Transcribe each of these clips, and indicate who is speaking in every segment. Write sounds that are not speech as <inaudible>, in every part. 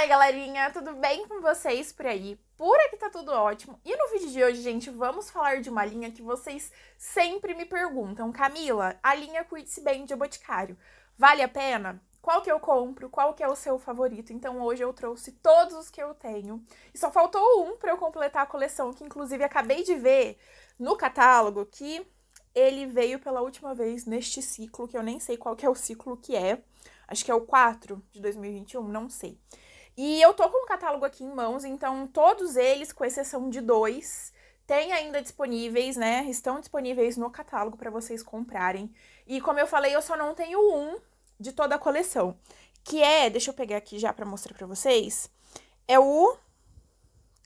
Speaker 1: aí, galerinha, tudo bem com vocês por aí? Por aqui tá tudo ótimo. E no vídeo de hoje, gente, vamos falar de uma linha que vocês sempre me perguntam. Camila, a linha Cuide-se Bem de Boticário, vale a pena? Qual que eu compro? Qual que é o seu favorito? Então hoje eu trouxe todos os que eu tenho. E só faltou um para eu completar a coleção, que inclusive acabei de ver no catálogo que ele veio pela última vez neste ciclo, que eu nem sei qual que é o ciclo que é. Acho que é o 4 de 2021, não sei. E eu tô com o catálogo aqui em mãos, então todos eles, com exceção de dois, tem ainda disponíveis, né? Estão disponíveis no catálogo para vocês comprarem. E como eu falei, eu só não tenho um de toda a coleção, que é, deixa eu pegar aqui já para mostrar para vocês, é o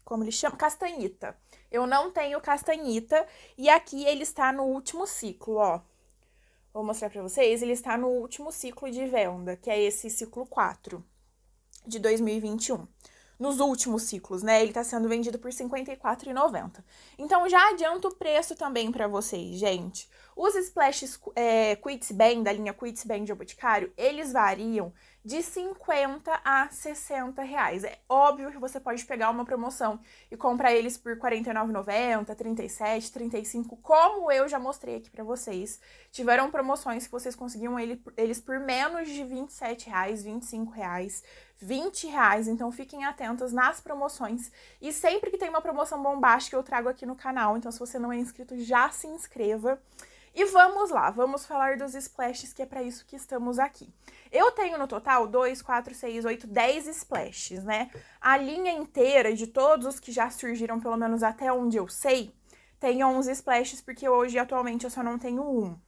Speaker 1: como ele chama, castanhita. Eu não tenho castanhita e aqui ele está no último ciclo, ó. Vou mostrar para vocês, ele está no último ciclo de venda, que é esse ciclo 4 de 2021. Nos últimos ciclos, né? Ele está sendo vendido por R$ 54,90. Então já adianta o preço também para vocês, gente. Os splashes é, Quitsbang, da linha Quitsbang de Boticário, eles variam de 50 a 60 reais. É óbvio que você pode pegar uma promoção e comprar eles por R$ 49,90, 37, 35, como eu já mostrei aqui para vocês. Tiveram promoções que vocês conseguiam ele, eles por menos de 27 reais, 25 reais, 20 reais. Então fiquem atentos nas promoções. E sempre que tem uma promoção bombástica, eu trago aqui no canal. Então, se você não é inscrito, já se inscreva. E vamos lá, vamos falar dos splashes, que é para isso que estamos aqui. Eu tenho no total 2, 4, 6, 8, 10 splashes, né? A linha inteira de todos os que já surgiram, pelo menos até onde eu sei, tem 11 splashes, porque hoje atualmente eu só não tenho um.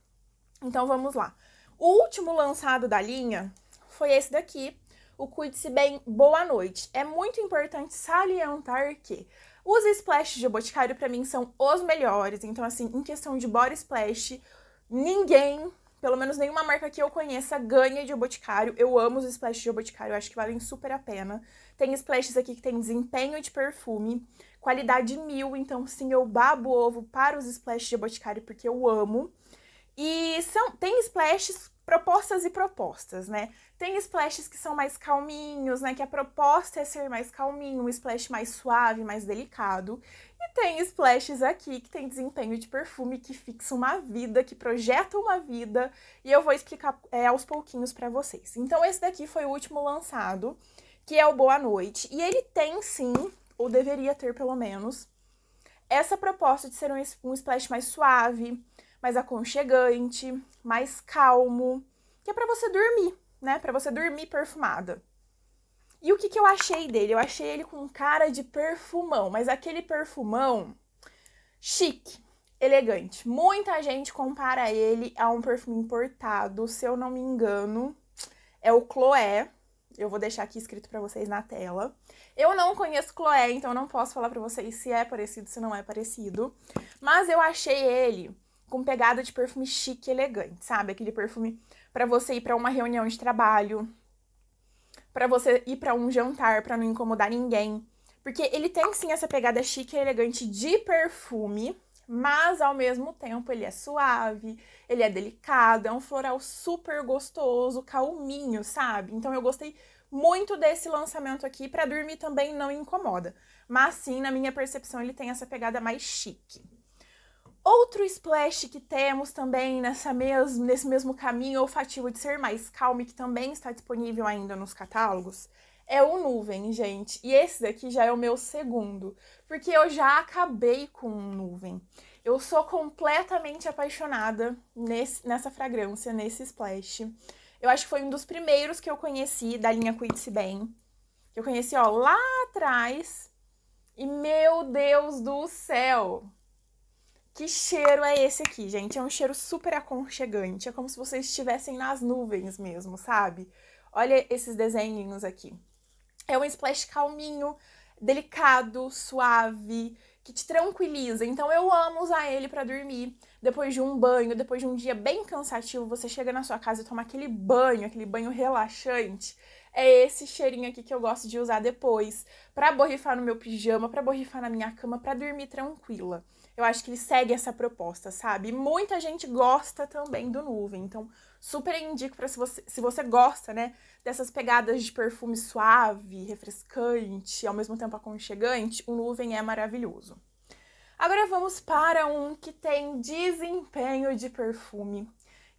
Speaker 1: Então vamos lá. O último lançado da linha foi esse daqui, o Cuide-se Bem Boa Noite. É muito importante salientar que os splashes de Boticário para mim são os melhores. Então, assim, em questão de body splash, ninguém, pelo menos nenhuma marca que eu conheça, ganha de Boticário. Eu amo os splashes de Boticário, acho que valem super a pena. Tem splashes aqui que tem desempenho de perfume, qualidade mil. Então, sim, eu babo ovo para os splashes de Boticário porque eu amo. E são, tem splashes propostas e propostas, né? Tem splashes que são mais calminhos, né? Que a proposta é ser mais calminho, um splash mais suave, mais delicado. E tem splashes aqui que tem desempenho de perfume que fixa uma vida, que projeta uma vida. E eu vou explicar é, aos pouquinhos para vocês. Então esse daqui foi o último lançado, que é o Boa Noite. E ele tem sim, ou deveria ter pelo menos, essa proposta de ser um, um splash mais suave, mais aconchegante, mais calmo, que é para você dormir, né? Para você dormir perfumada. E o que, que eu achei dele? Eu achei ele com cara de perfumão, mas aquele perfumão chique, elegante. Muita gente compara ele a um perfume importado, se eu não me engano, é o Chloé. Eu vou deixar aqui escrito para vocês na tela. Eu não conheço Chloé, então não posso falar para vocês se é parecido, se não é parecido. Mas eu achei ele com pegada de perfume chique e elegante, sabe? Aquele perfume para você ir para uma reunião de trabalho, para você ir para um jantar para não incomodar ninguém, porque ele tem sim essa pegada chique e elegante de perfume, mas ao mesmo tempo ele é suave, ele é delicado, é um floral super gostoso, calminho, sabe? Então eu gostei muito desse lançamento aqui para dormir também não incomoda. Mas sim, na minha percepção, ele tem essa pegada mais chique. Outro splash que temos também nessa mesmo, nesse mesmo caminho olfativo de ser mais e que também está disponível ainda nos catálogos, é o Nuvem, gente. E esse daqui já é o meu segundo, porque eu já acabei com o Nuvem. Eu sou completamente apaixonada nesse, nessa fragrância, nesse splash. Eu acho que foi um dos primeiros que eu conheci da linha Cuide-se Bem. Eu conheci, ó, lá atrás. E meu Deus do céu! Que cheiro é esse aqui, gente? É um cheiro super aconchegante. É como se vocês estivessem nas nuvens mesmo, sabe? Olha esses desenhinhos aqui. É um splash calminho, delicado, suave, que te tranquiliza. Então eu amo usar ele para dormir. Depois de um banho, depois de um dia bem cansativo, você chega na sua casa e toma aquele banho, aquele banho relaxante é esse cheirinho aqui que eu gosto de usar depois, para borrifar no meu pijama, para borrifar na minha cama, para dormir tranquila. Eu acho que ele segue essa proposta, sabe? muita gente gosta também do Nuvem, então super indico para se você, se você gosta, né, dessas pegadas de perfume suave, refrescante, ao mesmo tempo aconchegante, o Nuvem é maravilhoso. Agora vamos para um que tem desempenho de perfume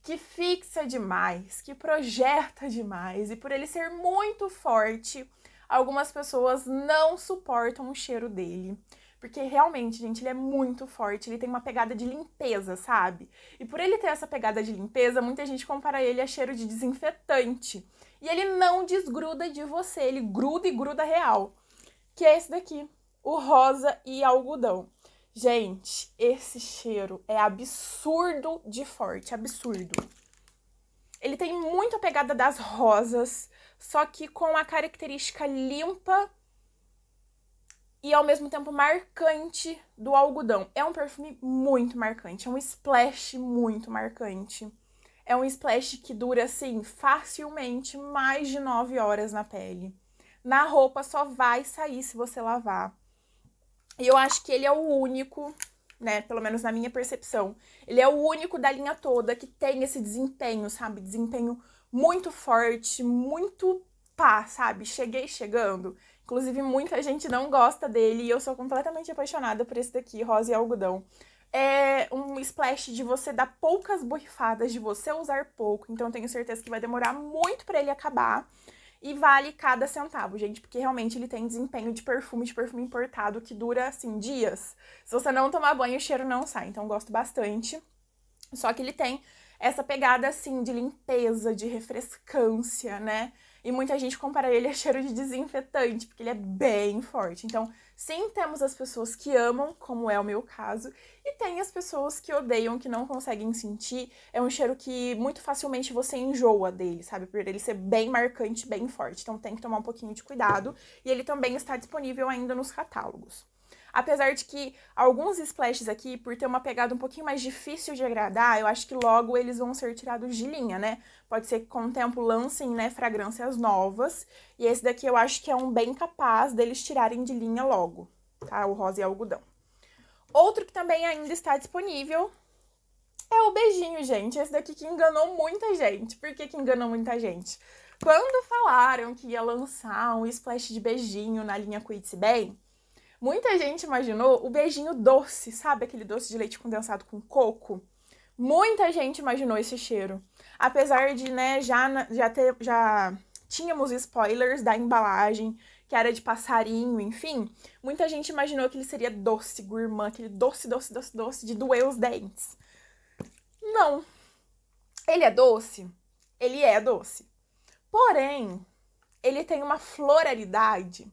Speaker 1: que fixa demais, que projeta demais, e por ele ser muito forte, algumas pessoas não suportam o cheiro dele. Porque realmente, gente, ele é muito forte, ele tem uma pegada de limpeza, sabe? E por ele ter essa pegada de limpeza, muita gente compara ele a cheiro de desinfetante. E ele não desgruda de você, ele gruda e gruda real. Que é esse daqui, o rosa e algodão. Gente, esse cheiro é absurdo de forte, absurdo. Ele tem muito a pegada das rosas, só que com a característica limpa e ao mesmo tempo marcante do algodão. É um perfume muito marcante, é um splash muito marcante. É um splash que dura assim facilmente mais de 9 horas na pele. Na roupa só vai sair se você lavar. E eu acho que ele é o único, né, pelo menos na minha percepção, ele é o único da linha toda que tem esse desempenho, sabe? Desempenho muito forte, muito pá, sabe? Cheguei chegando. Inclusive, muita gente não gosta dele e eu sou completamente apaixonada por esse daqui, rosa e algodão. É um splash de você dar poucas borrifadas, de você usar pouco, então tenho certeza que vai demorar muito para ele acabar. E vale cada centavo, gente, porque realmente ele tem desempenho de perfume, de perfume importado, que dura, assim, dias. Se você não tomar banho, o cheiro não sai. Então, gosto bastante. Só que ele tem essa pegada, assim, de limpeza, de refrescância, né? E muita gente compara ele a cheiro de desinfetante, porque ele é bem forte. Então, sim, temos as pessoas que amam, como é o meu caso, e tem as pessoas que odeiam, que não conseguem sentir. É um cheiro que muito facilmente você enjoa dele, sabe? Por ele ser bem marcante, bem forte. Então, tem que tomar um pouquinho de cuidado. E ele também está disponível ainda nos catálogos. Apesar de que alguns splashes aqui, por ter uma pegada um pouquinho mais difícil de agradar, eu acho que logo eles vão ser tirados de linha, né? Pode ser que com o tempo lancem, né, fragrâncias novas. E esse daqui eu acho que é um bem capaz deles tirarem de linha logo, tá? O rosa e algodão. Outro que também ainda está disponível é o beijinho, gente. Esse daqui que enganou muita gente. Por que, que enganou muita gente? Quando falaram que ia lançar um splash de beijinho na linha cuide Bem, Muita gente imaginou o beijinho doce, sabe aquele doce de leite condensado com coco? Muita gente imaginou esse cheiro. Apesar de, né, já, já, ter, já tínhamos spoilers da embalagem, que era de passarinho, enfim, muita gente imaginou que ele seria doce, gourmand, aquele doce, doce, doce, doce, de doer os dentes. Não. Ele é doce? Ele é doce. Porém, ele tem uma floralidade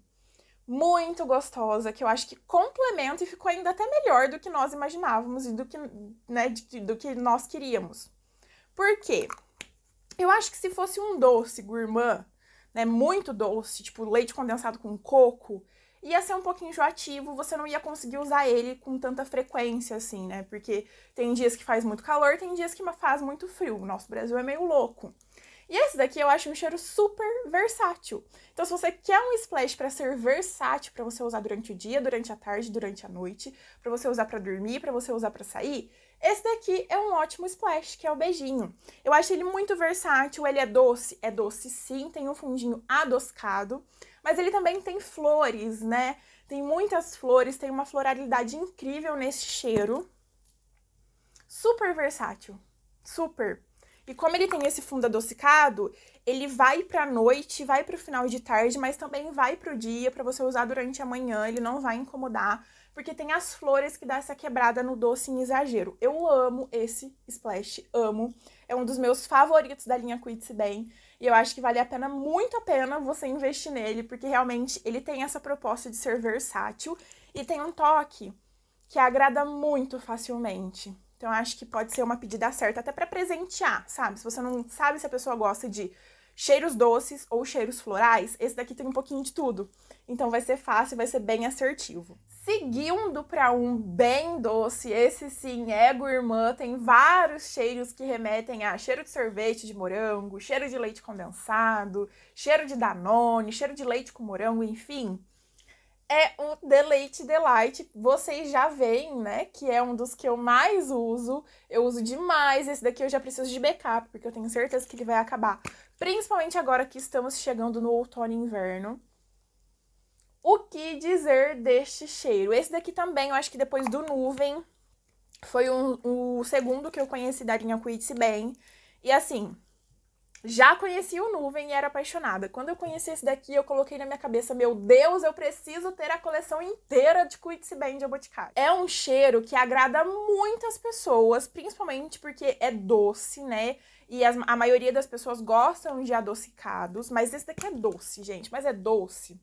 Speaker 1: muito gostosa, que eu acho que complementa e ficou ainda até melhor do que nós imaginávamos e do que, né, do que nós queríamos. Por quê? Eu acho que se fosse um doce gourmand, né, muito doce, tipo leite condensado com coco, ia ser um pouquinho enjoativo, você não ia conseguir usar ele com tanta frequência assim, né? Porque tem dias que faz muito calor, tem dias que faz muito frio. O nosso Brasil é meio louco. E esse daqui eu acho um cheiro super versátil. Então, se você quer um splash para ser versátil, para você usar durante o dia, durante a tarde, durante a noite, para você usar para dormir, para você usar para sair, esse daqui é um ótimo splash, que é o beijinho. Eu acho ele muito versátil, ele é doce, é doce sim, tem um fundinho adoscado, mas ele também tem flores, né? Tem muitas flores, tem uma floralidade incrível nesse cheiro. Super versátil, super. E como ele tem esse fundo adocicado, ele vai para a noite, vai para o final de tarde, mas também vai para o dia para você usar durante a manhã, ele não vai incomodar, porque tem as flores que dá essa quebrada no doce em exagero. Eu amo esse splash, amo. É um dos meus favoritos da linha Quidsden e eu acho que vale a pena, muito a pena você investir nele, porque realmente ele tem essa proposta de ser versátil e tem um toque que agrada muito facilmente. Então acho que pode ser uma pedida certa até para presentear, sabe? Se você não sabe se a pessoa gosta de cheiros doces ou cheiros florais, esse daqui tem um pouquinho de tudo. Então vai ser fácil, vai ser bem assertivo. Seguindo para um bem doce, esse sim é irmã tem vários cheiros que remetem a cheiro de sorvete de morango, cheiro de leite condensado, cheiro de danone, cheiro de leite com morango, enfim é o Deleite Delight. Vocês já veem, né? Que é um dos que eu mais uso. Eu uso demais. Esse daqui eu já preciso de backup, porque eu tenho certeza que ele vai acabar. Principalmente agora que estamos chegando no outono e inverno. O que dizer deste cheiro? Esse daqui também, eu acho que depois do Nuvem, foi um, o segundo que eu conheci da linha Cuide-se Bem. E assim, já conhecia o Nuvem e era apaixonada. Quando eu conheci esse daqui, eu coloquei na minha cabeça: meu Deus, eu preciso ter a coleção inteira de Band de Boticário. É um cheiro que agrada muitas pessoas, principalmente porque é doce, né? E as, a maioria das pessoas gostam de adocicados, mas esse daqui é doce, gente. Mas é doce.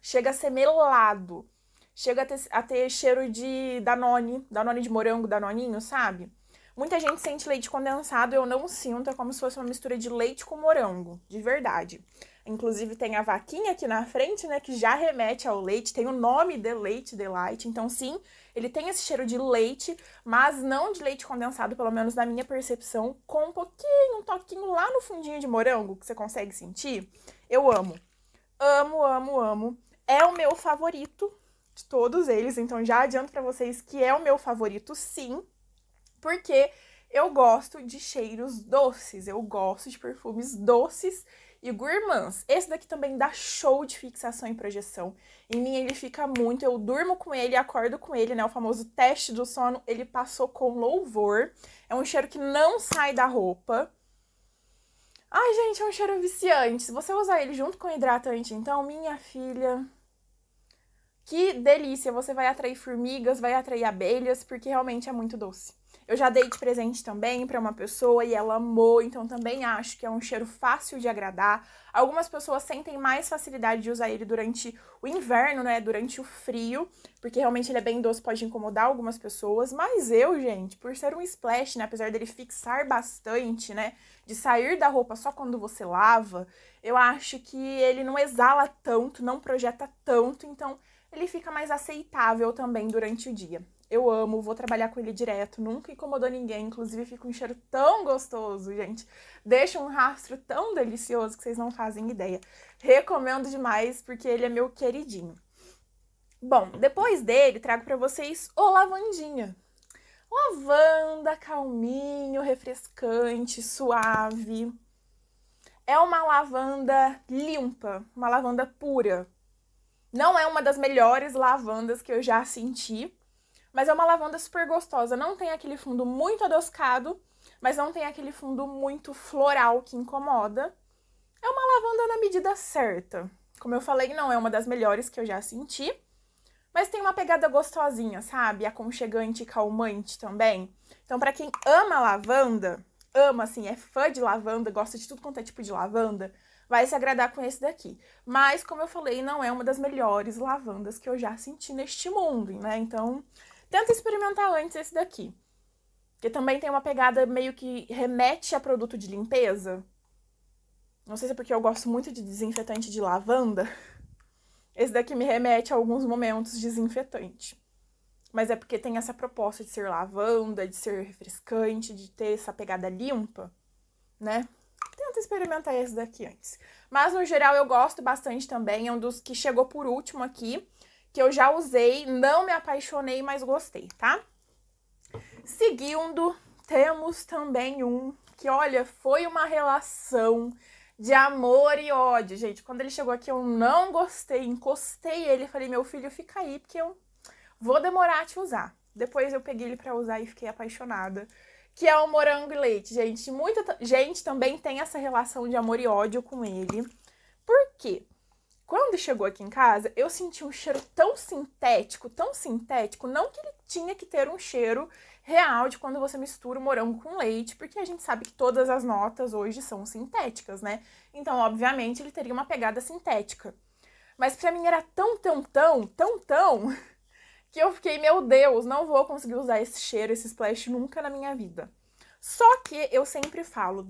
Speaker 1: Chega a ser melado. Chega a ter, a ter cheiro de Danone, Danone de morango, Danoninho, sabe? Muita gente sente leite condensado, eu não sinto, é como se fosse uma mistura de leite com morango, de verdade. Inclusive tem a vaquinha aqui na frente, né, que já remete ao leite, tem o nome de leite, delight. Então sim, ele tem esse cheiro de leite, mas não de leite condensado, pelo menos na minha percepção, com um pouquinho, um toquinho lá no fundinho de morango que você consegue sentir. Eu amo. Amo, amo, amo. É o meu favorito de todos eles, então já adianto para vocês que é o meu favorito sim porque eu gosto de cheiros doces, eu gosto de perfumes doces e gourmands. Esse daqui também dá show de fixação e projeção. Em mim ele fica muito, eu durmo com ele, acordo com ele, né? O famoso teste do sono, ele passou com louvor. É um cheiro que não sai da roupa. Ai, gente, é um cheiro viciante. Se você usar ele junto com hidratante, então, minha filha, que delícia! Você vai atrair formigas, vai atrair abelhas, porque realmente é muito doce. Eu já dei de presente também para uma pessoa e ela amou, então também acho que é um cheiro fácil de agradar. Algumas pessoas sentem mais facilidade de usar ele durante o inverno, né? Durante o frio, porque realmente ele é bem doce, pode incomodar algumas pessoas. Mas eu, gente, por ser um splash, né? Apesar dele fixar bastante, né? De sair da roupa só quando você lava, eu acho que ele não exala tanto, não projeta tanto, então ele fica mais aceitável também durante o dia eu amo, vou trabalhar com ele direto, nunca incomodou ninguém, inclusive fica um cheiro tão gostoso, gente. Deixa um rastro tão delicioso que vocês não fazem ideia. Recomendo demais porque ele é meu queridinho. Bom, depois dele trago para vocês o lavandinha. Lavanda, calminho, refrescante, suave. É uma lavanda limpa, uma lavanda pura. Não é uma das melhores lavandas que eu já senti, mas é uma lavanda super gostosa, não tem aquele fundo muito adoscado, mas não tem aquele fundo muito floral que incomoda. É uma lavanda na medida certa. Como eu falei, não é uma das melhores que eu já senti, mas tem uma pegada gostosinha, sabe? Aconchegante e calmante também. Então, para quem ama lavanda, ama assim, é fã de lavanda, gosta de tudo quanto é tipo de lavanda, vai se agradar com esse daqui. Mas, como eu falei, não é uma das melhores lavandas que eu já senti neste mundo, né? Então, Tenta experimentar antes esse daqui. Que também tem uma pegada meio que remete a produto de limpeza. Não sei se é porque eu gosto muito de desinfetante de lavanda. <laughs> Esse daqui me remete a alguns momentos desinfetante. Mas é porque tem essa proposta de ser lavanda, de ser refrescante, de ter essa pegada limpa, né? Tenta experimentar esse daqui antes. Mas no geral eu gosto bastante também, é um dos que chegou por último aqui que eu já usei, não me apaixonei, mas gostei, tá? Seguindo, temos também um que, olha, foi uma relação de amor e ódio, gente. Quando ele chegou aqui, eu não gostei, encostei ele, falei, meu filho, fica aí, porque eu vou demorar a te usar. Depois eu peguei ele para usar e fiquei apaixonada. Que é o morango e leite, gente. Muita gente também tem essa relação de amor e ódio com ele. Por quê? Quando chegou aqui em casa, eu senti um cheiro tão sintético, tão sintético, não que ele tinha que ter um cheiro real de quando você mistura o morango com leite, porque a gente sabe que todas as notas hoje são sintéticas, né? Então, obviamente, ele teria uma pegada sintética. Mas para mim era tão, tão, tão, tão, tão, <laughs> que eu fiquei, meu Deus, não vou conseguir usar esse cheiro, esse splash nunca na minha vida. Só que eu sempre falo,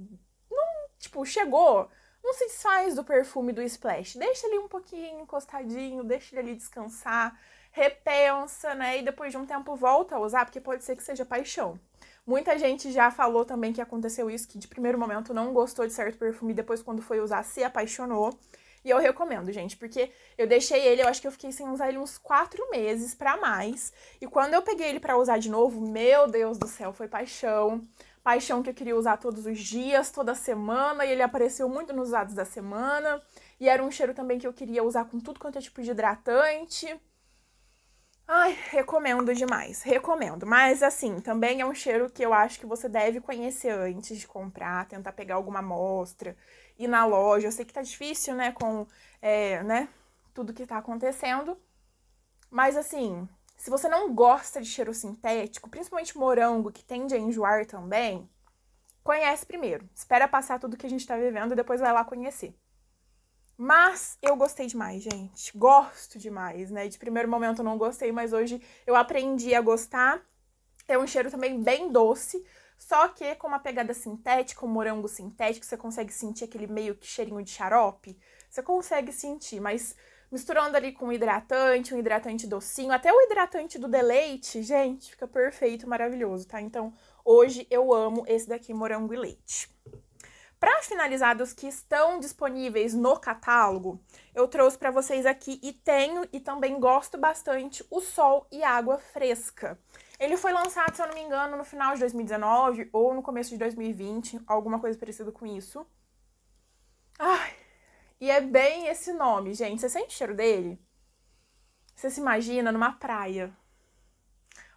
Speaker 1: não, tipo, chegou não se desfaz do perfume do splash. Deixa ele um pouquinho encostadinho, deixa ele ali descansar, repensa, né? E depois de um tempo volta a usar, porque pode ser que seja paixão. Muita gente já falou também que aconteceu isso, que de primeiro momento não gostou de certo perfume, depois quando foi usar se apaixonou. E eu recomendo, gente, porque eu deixei ele, eu acho que eu fiquei sem usar ele uns quatro meses para mais. E quando eu peguei ele para usar de novo, meu Deus do céu, foi paixão paixão que eu queria usar todos os dias, toda semana, e ele apareceu muito nos usados da semana. E era um cheiro também que eu queria usar com tudo quanto é tipo de hidratante. Ai, recomendo demais, recomendo. Mas assim, também é um cheiro que eu acho que você deve conhecer antes de comprar, tentar pegar alguma amostra, ir na loja. Eu sei que tá difícil, né, com é, né, tudo que tá acontecendo. Mas assim, se você não gosta de cheiro sintético, principalmente morango, que tende a enjoar também, conhece primeiro. Espera passar tudo que a gente está vivendo e depois vai lá conhecer. Mas eu gostei demais, gente. Gosto demais, né? De primeiro momento eu não gostei, mas hoje eu aprendi a gostar. É um cheiro também bem doce, só que com uma pegada sintética, um morango sintético, você consegue sentir aquele meio que cheirinho de xarope. Você consegue sentir, mas misturando ali com um hidratante, um hidratante docinho, até o hidratante do deleite, gente, fica perfeito, maravilhoso, tá? Então, hoje eu amo esse daqui, morango e leite. Para finalizar, dos que estão disponíveis no catálogo, eu trouxe para vocês aqui e tenho e também gosto bastante o Sol e Água Fresca. Ele foi lançado, se eu não me engano, no final de 2019 ou no começo de 2020, alguma coisa parecida com isso. Ai, e é bem esse nome, gente. Você sente o cheiro dele? Você se imagina numa praia,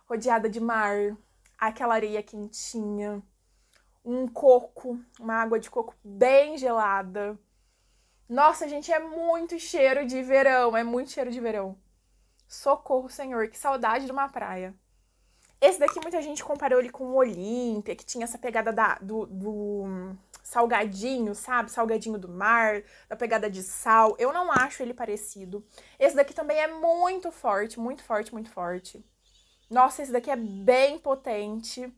Speaker 1: rodeada de mar, aquela areia quentinha, um coco, uma água de coco bem gelada. Nossa, gente, é muito cheiro de verão, é muito cheiro de verão. Socorro, Senhor, que saudade de uma praia. Esse daqui muita gente comparou ele com o Olímpia, que tinha essa pegada da, do, do salgadinho, sabe? Salgadinho do mar, da pegada de sal. Eu não acho ele parecido. Esse daqui também é muito forte, muito forte, muito forte. Nossa, esse daqui é bem potente.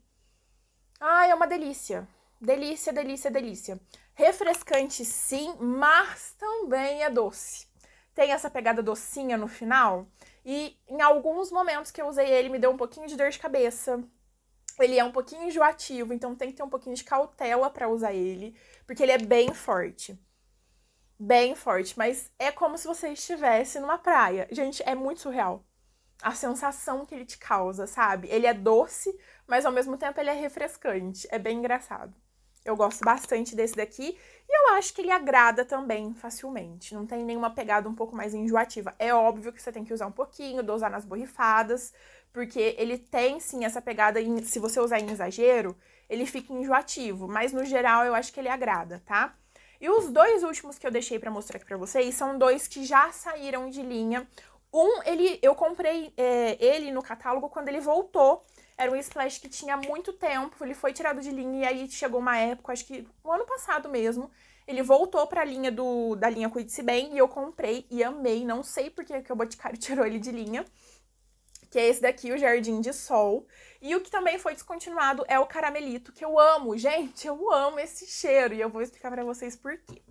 Speaker 1: Ai, é uma delícia. Delícia, delícia, delícia. Refrescante sim, mas também é doce. Tem essa pegada docinha no final. E em alguns momentos que eu usei ele, me deu um pouquinho de dor de cabeça ele é um pouquinho enjoativo, então tem que ter um pouquinho de cautela para usar ele, porque ele é bem forte. Bem forte, mas é como se você estivesse numa praia. Gente, é muito surreal a sensação que ele te causa, sabe? Ele é doce, mas ao mesmo tempo ele é refrescante, é bem engraçado. Eu gosto bastante desse daqui e eu acho que ele agrada também facilmente. Não tem nenhuma pegada um pouco mais enjoativa. É óbvio que você tem que usar um pouquinho, dosar nas borrifadas, porque ele tem sim essa pegada, em, se você usar em exagero, ele fica enjoativo, mas no geral eu acho que ele agrada, tá? E os dois últimos que eu deixei para mostrar aqui para vocês são dois que já saíram de linha. Um, ele, eu comprei é, ele no catálogo quando ele voltou. Era um splash que tinha muito tempo, ele foi tirado de linha e aí chegou uma época, acho que o ano passado mesmo, ele voltou para a linha do da linha Cuide-se Bem e eu comprei e amei, não sei porque que o Boticário <laughs> tirou ele de linha que é esse daqui, o Jardim de Sol. E o que também foi descontinuado é o caramelito, que eu amo. Gente, eu amo esse cheiro e eu vou explicar para vocês por quê.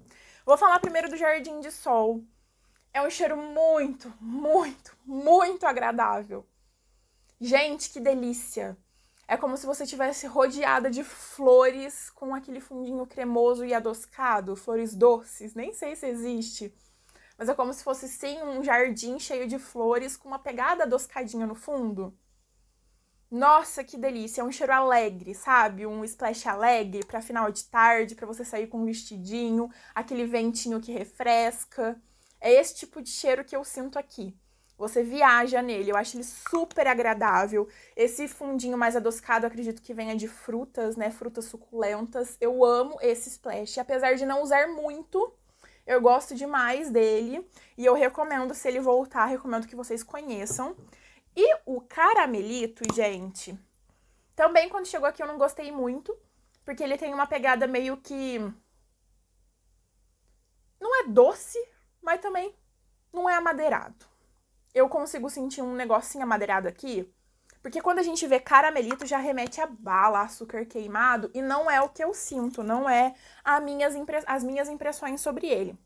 Speaker 1: Vou falar primeiro do Jardim de Sol. É um cheiro muito, muito, muito agradável. Gente, que delícia! É como se você tivesse rodeada de flores com aquele fundinho cremoso e adocicado, flores doces, nem sei se existe mas é como se fosse sim um jardim cheio de flores com uma pegada adoscadinha no fundo. Nossa, que delícia! É um cheiro alegre, sabe? Um splash alegre para final de tarde, para você sair com um vestidinho, aquele ventinho que refresca. É esse tipo de cheiro que eu sinto aqui. Você viaja nele, eu acho ele super agradável. Esse fundinho mais adoscado, acredito que venha de frutas, né? Frutas suculentas. Eu amo esse splash, apesar de não usar muito, eu gosto demais dele e eu recomendo, se ele voltar, recomendo que vocês conheçam. E o caramelito, gente, também quando chegou aqui eu não gostei muito, porque ele tem uma pegada meio que. Não é doce, mas também não é amadeirado. Eu consigo sentir um negocinho amadeirado aqui, porque quando a gente vê caramelito, já remete a bala, açúcar queimado, e não é o que eu sinto, não é minhas as minhas impressões sobre ele.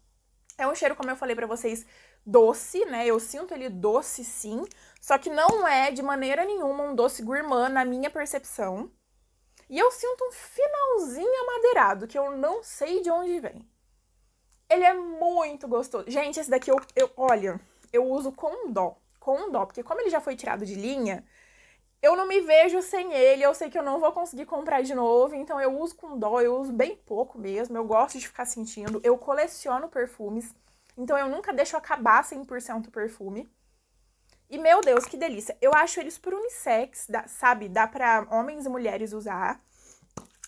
Speaker 1: É um cheiro, como eu falei para vocês, doce, né? Eu sinto ele doce sim, só que não é de maneira nenhuma um doce gourmand na minha percepção. E eu sinto um finalzinho amadeirado, que eu não sei de onde vem. Ele é muito gostoso. Gente, esse daqui eu, eu olha, eu uso com dó, com dó, porque como ele já foi tirado de linha, eu não me vejo sem ele, eu sei que eu não vou conseguir comprar de novo, então eu uso com dó, eu uso bem pouco mesmo, eu gosto de ficar sentindo, eu coleciono perfumes, então eu nunca deixo acabar 100% o perfume. E meu Deus, que delícia. Eu acho eles por unissex, sabe? Dá para homens e mulheres usar.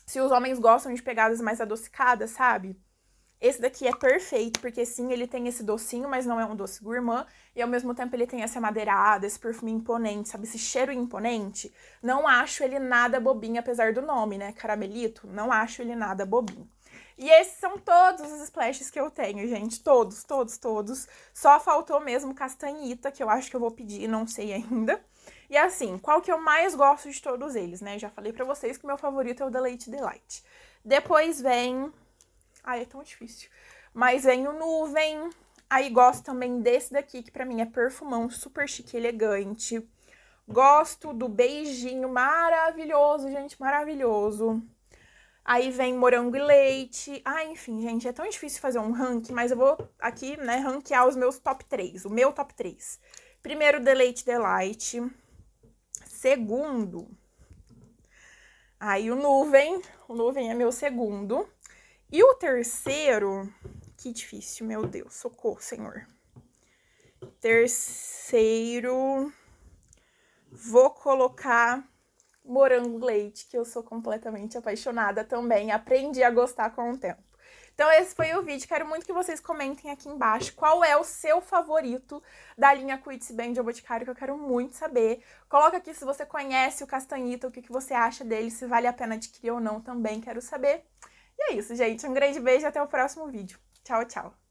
Speaker 1: Se os homens gostam de pegadas mais adocicadas, sabe? Esse daqui é perfeito, porque sim, ele tem esse docinho, mas não é um doce gourmand. E ao mesmo tempo ele tem essa madeirada, esse perfume imponente, sabe? Esse cheiro imponente. Não acho ele nada bobinho, apesar do nome, né? Caramelito. Não acho ele nada bobinho. E esses são todos os splashes que eu tenho, gente. Todos, todos, todos. Só faltou mesmo castanhita, que eu acho que eu vou pedir, não sei ainda. E assim, qual que eu mais gosto de todos eles, né? Já falei pra vocês que meu favorito é o da Leite Delight. Depois vem Ai, é tão difícil. Mas vem o Nuvem. Aí gosto também desse daqui, que pra mim é perfumão, super chique elegante. Gosto do beijinho maravilhoso, gente, maravilhoso. Aí vem morango e leite. Ah, enfim, gente, é tão difícil fazer um ranking, mas eu vou aqui, né, ranquear os meus top 3, o meu top 3. Primeiro, the Deleite Delight. Segundo, aí o Nuvem. O Nuvem é meu segundo. E o terceiro, que difícil, meu Deus, socorro, Senhor. Terceiro, vou colocar morango leite, que eu sou completamente apaixonada também, aprendi a gostar com o tempo. Então esse foi o vídeo, quero muito que vocês comentem aqui embaixo qual é o seu favorito da linha cuide Band de Boticário, que eu quero muito saber. Coloca aqui se você conhece o Castanhita, o que, que você acha dele, se vale a pena adquirir ou não também, quero saber. E é isso, gente. Um grande beijo e até o próximo vídeo. Tchau, tchau.